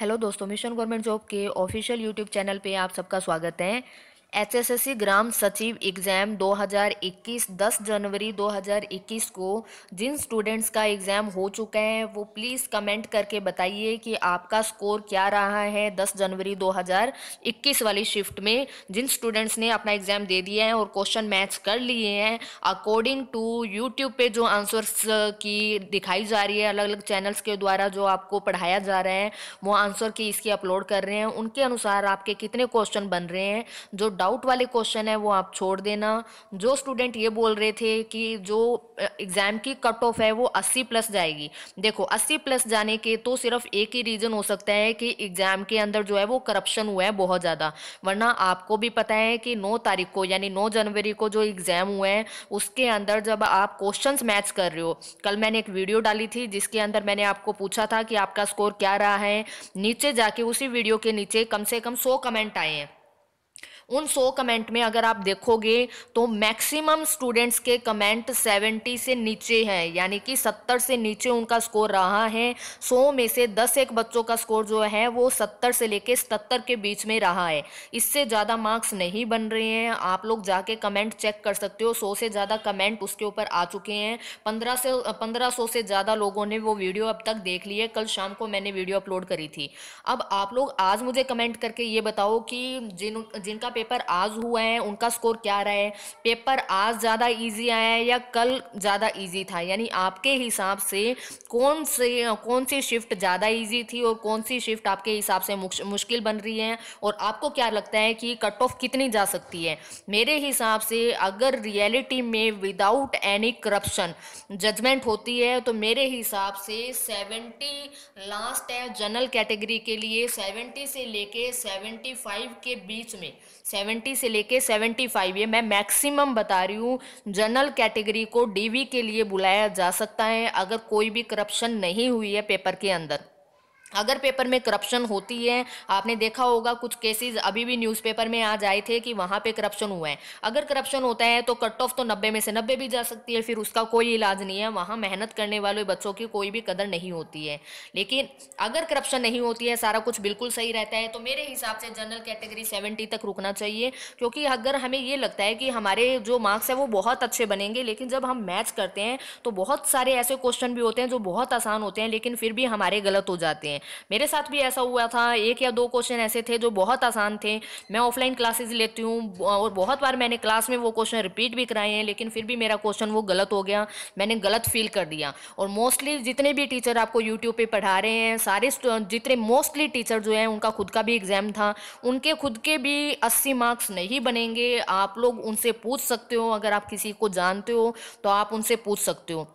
hello दोस्तों mission government job के official YouTube channel पे आप सबका स्वागत है एचएसएससी ग्राम सचिव एग्ज़ाम 2021 10 जनवरी 2021 को जिन स्टूडेंट्स का एग्ज़ाम हो चुका है वो प्लीज़ कमेंट करके बताइए कि आपका स्कोर क्या रहा है 10 जनवरी 2021 वाली शिफ्ट में जिन स्टूडेंट्स ने अपना एग्ज़ाम दे दिया है और क्वेश्चन मैच कर लिए हैं अकॉर्डिंग टू यूट्यूब पे जो आंसर्स की दिखाई जा रही है अलग अलग चैनल्स के द्वारा जो आपको पढ़ाया जा रहा है वो आंसर की इसकी अपलोड कर रहे हैं उनके अनुसार आपके कितने क्वेश्चन बन रहे हैं जो डाउट वाले क्वेश्चन है वो आप छोड़ देना जो स्टूडेंट ये बोल रहे थे कि जो एग्ज़ाम की कट ऑफ है वो 80 प्लस जाएगी देखो 80 प्लस जाने के तो सिर्फ एक ही रीज़न हो सकता है कि एग्ज़ाम के अंदर जो है वो करप्शन हुआ है बहुत ज़्यादा वरना आपको भी पता है कि नौ तारीख को यानी नौ जनवरी को जो एग्ज़ाम हुआ है उसके अंदर जब आप क्वेश्चन मैच कर रहे हो कल मैंने एक वीडियो डाली थी जिसके अंदर मैंने आपको पूछा था कि आपका स्कोर क्या रहा है नीचे जाके उसी वीडियो के नीचे कम से कम सौ कमेंट आए हैं उन सौ कमेंट में अगर आप देखोगे तो मैक्सिमम स्टूडेंट्स के कमेंट 70 से नीचे हैं यानी कि 70 से नीचे उनका स्कोर रहा है सौ में से दस एक बच्चों का स्कोर जो है वो 70 से लेके 77 के बीच में रहा है इससे ज़्यादा मार्क्स नहीं बन रहे हैं आप लोग जाके कमेंट चेक कर सकते हो सौ से ज़्यादा कमेंट उसके ऊपर आ चुके हैं पंद्रह से पंद्रह सौ से ज़्यादा लोगों ने वो वीडियो अब तक देख ली है कल शाम को मैंने वीडियो अपलोड करी थी अब आप लोग आज मुझे कमेंट करके ये बताओ कि जिन जिनका पेपर आज हुआ है उनका स्कोर क्या रहा है पेपर आज ज़्यादा ईजी आया है या कल ज़्यादा ईजी था यानी आपके हिसाब से कौन से कौन सी शिफ्ट ज़्यादा ईजी थी और कौन सी शिफ्ट आपके हिसाब से मुश्किल बन रही है और आपको क्या लगता है कि कट ऑफ कितनी जा सकती है मेरे हिसाब से अगर रियलिटी में विदाउट एनी करप्शन जजमेंट होती है तो मेरे हिसाब से सेवेंटी लास्ट है जनरल कैटेगरी के लिए सेवेंटी से लेके सेवेंटी फाइव के बीच में सेवेंटी से लेके सेवेंटी फाइव ये मैं मैक्सिमम बता रही हूँ जनरल कैटेगरी को डीवी के लिए बुलाया जा सकता है अगर कोई भी करप्शन नहीं हुई है पेपर के अंदर अगर पेपर में करप्शन होती है आपने देखा होगा कुछ केसेस अभी भी न्यूज़पेपर में आ जाए थे कि वहाँ पे करप्शन हुआ है अगर करप्शन होता है तो कट ऑफ तो नब्बे में से नब्बे भी जा सकती है फिर उसका कोई इलाज नहीं है वहाँ मेहनत करने वाले बच्चों की कोई भी कदर नहीं होती है लेकिन अगर करप्शन नहीं होती है सारा कुछ बिल्कुल सही रहता है तो मेरे हिसाब से जनरल कैटेगरी सेवेंटी तक रुकना चाहिए क्योंकि अगर हमें ये लगता है कि हमारे जो मार्क्स है वो बहुत अच्छे बनेंगे लेकिन जब हम मैच करते हैं तो बहुत सारे ऐसे क्वेश्चन भी होते हैं जो बहुत आसान होते हैं लेकिन फिर भी हमारे गलत हो जाते हैं हैं मेरे साथ भी ऐसा हुआ था एक या दो क्वेश्चन ऐसे थे जो बहुत आसान थे मैं ऑफलाइन क्लासेस लेती हूँ और बहुत बार मैंने क्लास में वो क्वेश्चन रिपीट भी कराए हैं लेकिन फिर भी मेरा क्वेश्चन वो गलत हो गया मैंने गलत फील कर दिया और मोस्टली जितने भी टीचर आपको यूट्यूब पर पढ़ा रहे हैं सारे जितने मोस्टली टीचर जो हैं उनका खुद का भी एग्ज़ाम था उनके खुद के भी अस्सी मार्क्स नहीं बनेंगे आप लोग उनसे पूछ सकते हो अगर आप किसी को जानते हो तो आप उनसे पूछ सकते हो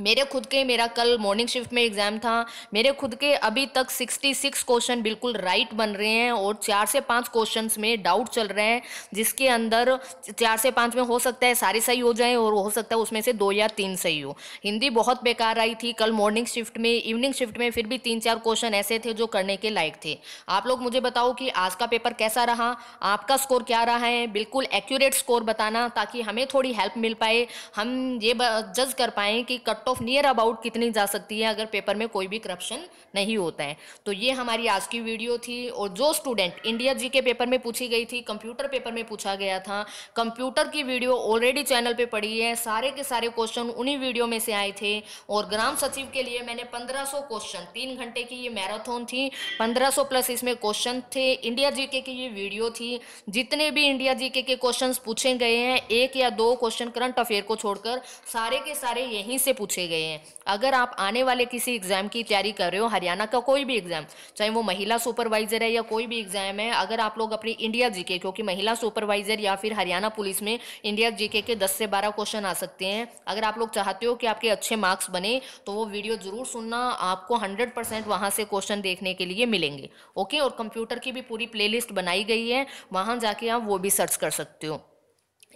मेरे खुद के मेरा कल मॉर्निंग शिफ्ट में एग्ज़ाम था मेरे खुद के अभी तक 66 क्वेश्चन बिल्कुल राइट बन रहे हैं और चार से पांच क्वेश्चंस में डाउट चल रहे हैं जिसके अंदर चार से पांच में हो सकता है सारे सही हो जाएं और हो सकता है उसमें से दो या तीन सही हो हिंदी बहुत बेकार आई थी कल मॉर्निंग शिफ्ट में इवनिंग शिफ्ट में फिर भी तीन चार क्वेश्चन ऐसे थे जो करने के लायक थे आप लोग मुझे बताओ कि आज का पेपर कैसा रहा आपका स्कोर क्या रहा है बिल्कुल एक्यूरेट स्कोर बताना ताकि हमें थोड़ी हेल्प मिल पाए हम ये जज कर पाएँ कि cut cut off near about कितनी जा सकती है अगर पेपर में कोई भी करप्शन नहीं होता है तो ये हमारी आज की वीडियो थी और जो स्टूडेंट इंडिया जी के पेपर में पूछी गई थी कंप्यूटर पेपर में पूछा गया था कंप्यूटर की वीडियो ऑलरेडी चैनल पे पड़ी है सारे के सारे क्वेश्चन उन्हीं वीडियो में से आए थे और ग्राम सचिव के लिए मैंने पंद्रह क्वेश्चन तीन घंटे की ये मैराथन थी पंद्रह प्लस इसमें क्वेश्चन थे इंडिया जीके की ये वीडियो थी जितने भी इंडिया जीके के क्वेश्चन पूछे गए हैं एक या दो क्वेश्चन करंट अफेयर को छोड़कर सारे के सारे यहीं से पूछे पूछे गए हैं अगर आप आने वाले किसी एग्ज़ाम की तैयारी कर रहे हो हरियाणा का कोई भी एग्ज़ाम चाहे वो महिला सुपरवाइज़र है या कोई भी एग्ज़ाम है अगर आप लोग अपनी इंडिया जीके क्योंकि महिला सुपरवाइज़र या फिर हरियाणा पुलिस में इंडिया जीके के 10 से 12 क्वेश्चन आ सकते हैं अगर आप लोग चाहते हो कि आपके अच्छे मार्क्स बने तो वो वीडियो ज़रूर सुनना आपको हंड्रेड परसेंट वहाँ से क्वेश्चन देखने के लिए मिलेंगे ओके और कंप्यूटर की भी पूरी प्लेलिस्ट बनाई गई है वहाँ जाके आप वो भी सर्च कर सकते हो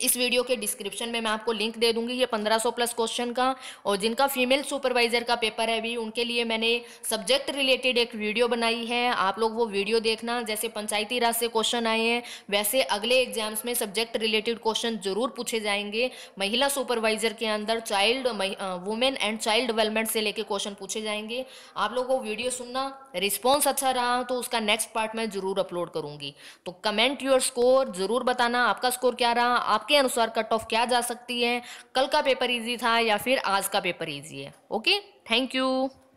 इस वीडियो के डिस्क्रिप्शन में मैं आपको लिंक दे दूंगी ये 1500 प्लस क्वेश्चन का और जिनका फीमेल सुपरवाइजर का पेपर है भी उनके लिए मैंने सब्जेक्ट रिलेटेड एक वीडियो बनाई है आप लोग वो वीडियो देखना जैसे पंचायती राज से क्वेश्चन आए हैं वैसे अगले एग्जाम्स में सब्जेक्ट रिलेटेड क्वेश्चन जरूर पूछे जाएंगे महिला सुपरवाइजर के अंदर child women and child development से लेकर क्वेश्चन पूछे जाएंगे आप लोग वो वीडियो सुनना रिस्पॉन्स अच्छा रहा तो उसका नेक्स्ट पार्ट मैं जरूर अपलोड करूंगी तो कमेंट योर स्कोर जरूर बताना आपका स्कोर क्या रहा आप आपके अनुसार कट ऑफ क्या जा सकती है कल का पेपर इजी था या फिर आज का पेपर इजी है ओके थैंक यू